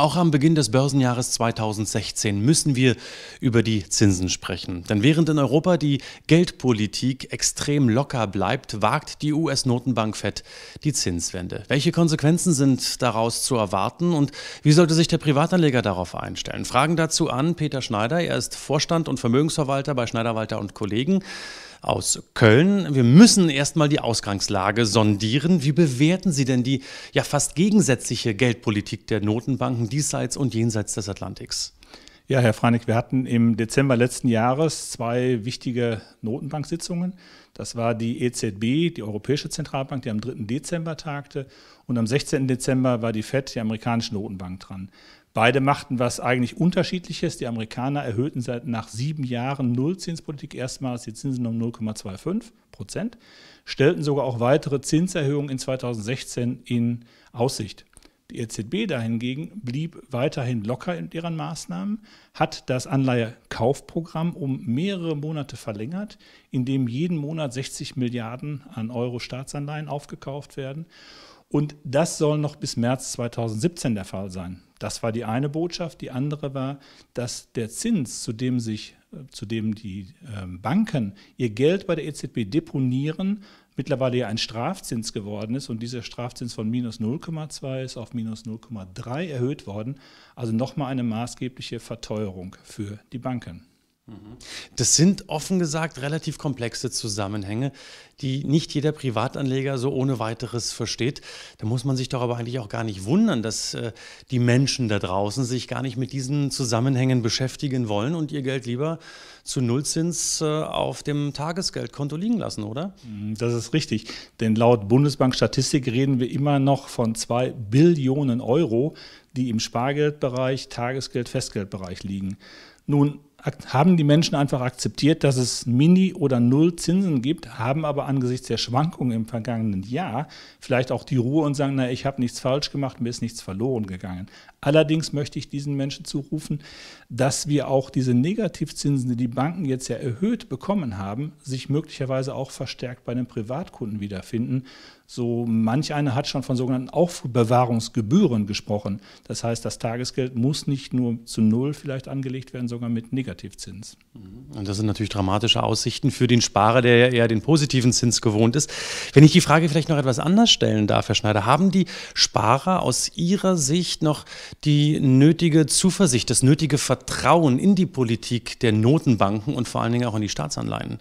Auch am Beginn des Börsenjahres 2016 müssen wir über die Zinsen sprechen. Denn während in Europa die Geldpolitik extrem locker bleibt, wagt die US-Notenbank Fed die Zinswende. Welche Konsequenzen sind daraus zu erwarten und wie sollte sich der Privatanleger darauf einstellen? Fragen dazu an Peter Schneider. Er ist Vorstand und Vermögensverwalter bei Schneider Walter und Kollegen aus Köln. Wir müssen erstmal die Ausgangslage sondieren. Wie bewerten Sie denn die ja fast gegensätzliche Geldpolitik der Notenbanken diesseits und jenseits des Atlantiks? Ja, Herr Franik, wir hatten im Dezember letzten Jahres zwei wichtige Notenbanksitzungen. Das war die EZB, die Europäische Zentralbank, die am 3. Dezember tagte. Und am 16. Dezember war die FED, die amerikanische Notenbank, dran. Beide machten was eigentlich Unterschiedliches. Die Amerikaner erhöhten seit nach sieben Jahren Nullzinspolitik erstmals die Zinsen um 0,25 Prozent, stellten sogar auch weitere Zinserhöhungen in 2016 in Aussicht. Die EZB dahingegen blieb weiterhin locker in ihren Maßnahmen, hat das Anleihekaufprogramm um mehrere Monate verlängert, in dem jeden Monat 60 Milliarden an Euro Staatsanleihen aufgekauft werden und das soll noch bis März 2017 der Fall sein. Das war die eine Botschaft. Die andere war, dass der Zins, zu dem, sich, äh, zu dem die ähm, Banken ihr Geld bei der EZB deponieren, mittlerweile ja ein Strafzins geworden ist. Und dieser Strafzins von minus 0,2 ist auf minus 0,3 erhöht worden. Also nochmal eine maßgebliche Verteuerung für die Banken. Das sind offen gesagt relativ komplexe Zusammenhänge, die nicht jeder Privatanleger so ohne weiteres versteht. Da muss man sich doch aber eigentlich auch gar nicht wundern, dass äh, die Menschen da draußen sich gar nicht mit diesen Zusammenhängen beschäftigen wollen und ihr Geld lieber zu Nullzins äh, auf dem Tagesgeldkonto liegen lassen, oder? Mhm, das ist richtig, denn laut Bundesbank-Statistik reden wir immer noch von zwei Billionen Euro, die im Spargeldbereich, Tagesgeld, Festgeldbereich liegen. Nun, haben die Menschen einfach akzeptiert, dass es Mini- oder Null-Zinsen gibt, haben aber angesichts der Schwankungen im vergangenen Jahr vielleicht auch die Ruhe und sagen, na, ich habe nichts falsch gemacht, mir ist nichts verloren gegangen. Allerdings möchte ich diesen Menschen zurufen, dass wir auch diese Negativzinsen, die die Banken jetzt ja erhöht bekommen haben, sich möglicherweise auch verstärkt bei den Privatkunden wiederfinden. So manch einer hat schon von sogenannten Aufbewahrungsgebühren gesprochen. Das heißt, das Tagesgeld muss nicht nur zu Null vielleicht angelegt werden, sondern mit Negativzinsen. Negativzins. Mhm. Und das sind natürlich dramatische Aussichten für den Sparer, der ja eher den positiven Zins gewohnt ist. Wenn ich die Frage vielleicht noch etwas anders stellen darf, Herr Schneider, haben die Sparer aus Ihrer Sicht noch die nötige Zuversicht, das nötige Vertrauen in die Politik der Notenbanken und vor allen Dingen auch in die Staatsanleihen?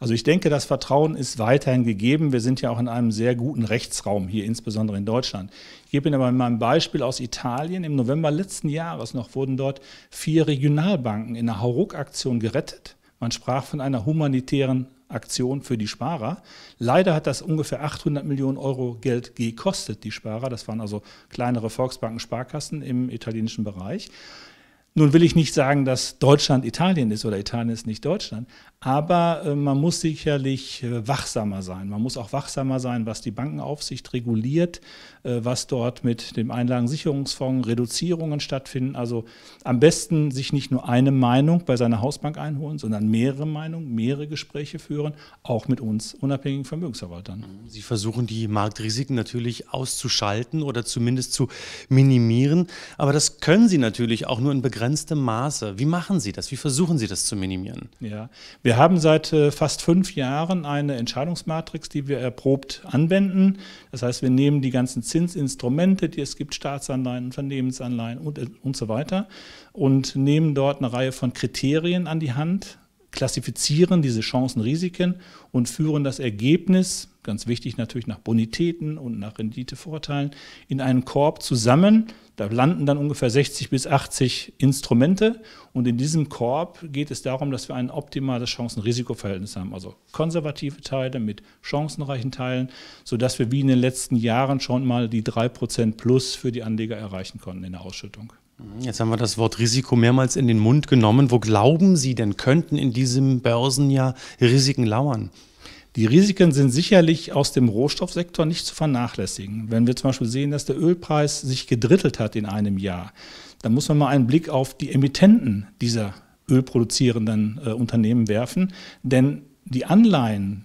Also ich denke, das Vertrauen ist weiterhin gegeben. Wir sind ja auch in einem sehr guten Rechtsraum hier, insbesondere in Deutschland. Ich gebe Ihnen aber mal ein Beispiel aus Italien. Im November letzten Jahres noch wurden dort vier Regionalbanken in einer Hauruck-Aktion gerettet. Man sprach von einer humanitären Aktion für die Sparer. Leider hat das ungefähr 800 Millionen Euro Geld gekostet, die Sparer. Das waren also kleinere Volksbanken, Sparkassen im italienischen Bereich. Nun will ich nicht sagen, dass Deutschland Italien ist oder Italien ist nicht Deutschland, aber äh, man muss sicherlich äh, wachsamer sein. Man muss auch wachsamer sein, was die Bankenaufsicht reguliert, äh, was dort mit dem Einlagensicherungsfonds Reduzierungen stattfinden. Also am besten sich nicht nur eine Meinung bei seiner Hausbank einholen, sondern mehrere Meinungen, mehrere Gespräche führen, auch mit uns unabhängigen Vermögensverwaltern. Sie versuchen die Marktrisiken natürlich auszuschalten oder zumindest zu minimieren, aber das können Sie natürlich auch nur in Begriff begrenztem Maße. Wie machen Sie das? Wie versuchen Sie das zu minimieren? Ja, wir haben seit äh, fast fünf Jahren eine Entscheidungsmatrix, die wir erprobt anwenden. Das heißt, wir nehmen die ganzen Zinsinstrumente, die es gibt, Staatsanleihen, Unternehmensanleihen und, äh, und so weiter, und nehmen dort eine Reihe von Kriterien an die Hand, klassifizieren diese Chancen, Risiken und führen das Ergebnis, ganz wichtig natürlich nach Bonitäten und nach Renditevorteilen, in einen Korb zusammen. Da landen dann ungefähr 60 bis 80 Instrumente und in diesem Korb geht es darum, dass wir ein optimales Chancen-Risikoverhältnis haben, also konservative Teile mit chancenreichen Teilen, sodass wir wie in den letzten Jahren schon mal die 3% plus für die Anleger erreichen konnten in der Ausschüttung. Mhm, jetzt haben wir das Wort Risiko mehrmals in den Mund genommen. Wo glauben Sie denn, könnten in diesem Börsenjahr Risiken lauern? Die Risiken sind sicherlich aus dem Rohstoffsektor nicht zu vernachlässigen. Wenn wir zum Beispiel sehen, dass der Ölpreis sich gedrittelt hat in einem Jahr, dann muss man mal einen Blick auf die Emittenten dieser ölproduzierenden äh, Unternehmen werfen. Denn die Anleihen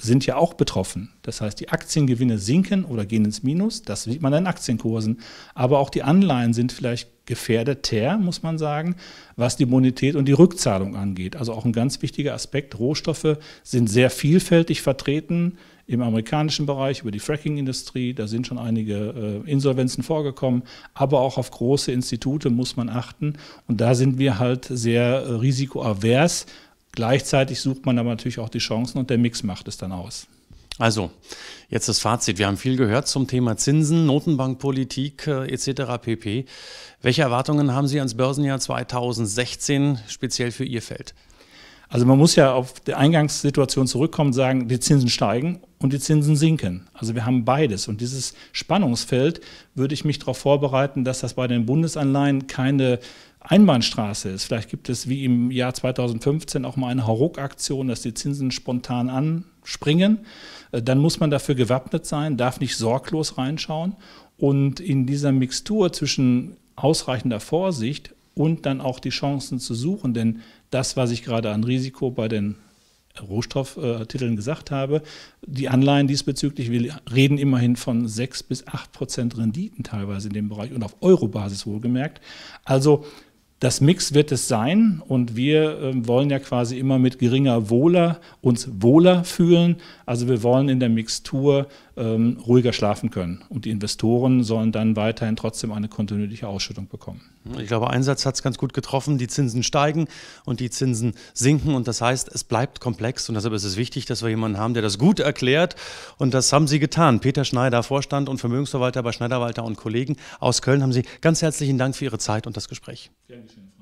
sind ja auch betroffen. Das heißt, die Aktiengewinne sinken oder gehen ins Minus. Das sieht man in Aktienkursen. Aber auch die Anleihen sind vielleicht gefährdeter, muss man sagen, was die Bonität und die Rückzahlung angeht. Also auch ein ganz wichtiger Aspekt. Rohstoffe sind sehr vielfältig vertreten im amerikanischen Bereich über die Fracking-Industrie. Da sind schon einige äh, Insolvenzen vorgekommen. Aber auch auf große Institute muss man achten. Und da sind wir halt sehr äh, risikoavers Gleichzeitig sucht man aber natürlich auch die Chancen und der Mix macht es dann aus. Also, jetzt das Fazit. Wir haben viel gehört zum Thema Zinsen, Notenbankpolitik äh, etc. pp. Welche Erwartungen haben Sie ans Börsenjahr 2016 speziell für Ihr Feld? Also man muss ja auf die Eingangssituation zurückkommen und sagen, die Zinsen steigen und die Zinsen sinken. Also wir haben beides. Und dieses Spannungsfeld würde ich mich darauf vorbereiten, dass das bei den Bundesanleihen keine Einbahnstraße ist. Vielleicht gibt es wie im Jahr 2015 auch mal eine Hauruck-Aktion, dass die Zinsen spontan anspringen. Äh, dann muss man dafür gewappnet sein, darf nicht sorglos reinschauen. Und in dieser Mixtur zwischen ausreichender Vorsicht und dann auch die Chancen zu suchen. Denn das, was ich gerade an Risiko bei den Rohstofftiteln gesagt habe, die Anleihen diesbezüglich, wir reden immerhin von 6 bis 8 Prozent Renditen teilweise in dem Bereich und auf Euro-Basis wohlgemerkt. Also das Mix wird es sein und wir ähm, wollen ja quasi immer mit geringer Wohler uns wohler fühlen. Also wir wollen in der Mixtur ähm, ruhiger schlafen können. Und die Investoren sollen dann weiterhin trotzdem eine kontinuierliche Ausschüttung bekommen. Ich glaube, Einsatz hat es ganz gut getroffen. Die Zinsen steigen und die Zinsen sinken. Und das heißt, es bleibt komplex. Und deshalb ist es wichtig, dass wir jemanden haben, der das gut erklärt. Und das haben Sie getan. Peter Schneider, Vorstand und Vermögensverwalter bei Schneider Walter und Kollegen aus Köln, haben Sie ganz herzlichen Dank für Ihre Zeit und das Gespräch. Dankeschön.